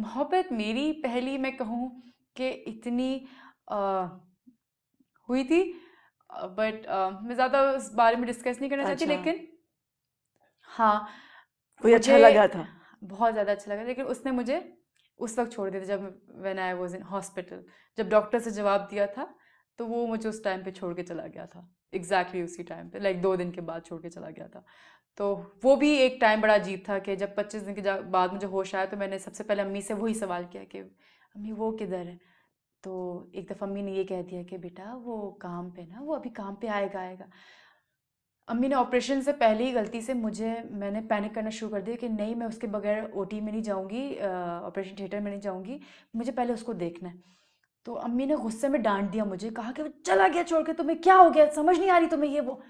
मोहब्बत मेरी पहली मैं कहूँ कि इतनी आ, हुई थी बट मैं ज़्यादा उस बारे में डिस्कस नहीं करना अच्छा। चाहती लेकिन हाँ अच्छा मुझे अच्छा लगा था बहुत ज़्यादा अच्छा लगा लेकिन उसने मुझे उस वक्त छोड़ दिया था जब when I was in hospital जब डॉक्टर से जवाब दिया था तो वो मुझे उस टाइम पे छोड़ के चला गया था एग्जैक्टली exactly उसी टाइम पे लाइक like दो दिन के बाद छोड़ के चला गया था तो वो भी एक टाइम बड़ा अजीब था कि जब 25 दिन के बाद मुझे होश आया तो मैंने सबसे पहले अम्मी से वही सवाल किया कि अम्मी वो किधर है तो एक दफ़ा अम्मी ने ये कह दिया कि बेटा वो काम पे ना वो अभी काम पे आएगा आएगा अम्मी ने ऑपरेशन से पहले ही गलती से मुझे मैंने पैनिक करना शुरू कर दिया कि नहीं मैं उसके बगैर ओ में नहीं जाऊँगी ऑपरेशन थिएटर में नहीं जाऊँगी मुझे पहले उसको देखना है तो अम्मी ने गुस्से में डांट दिया मुझे कहा कि चला गया छोड़ के तुम्हें क्या हो गया समझ नहीं आ रही तुम्हें ये वो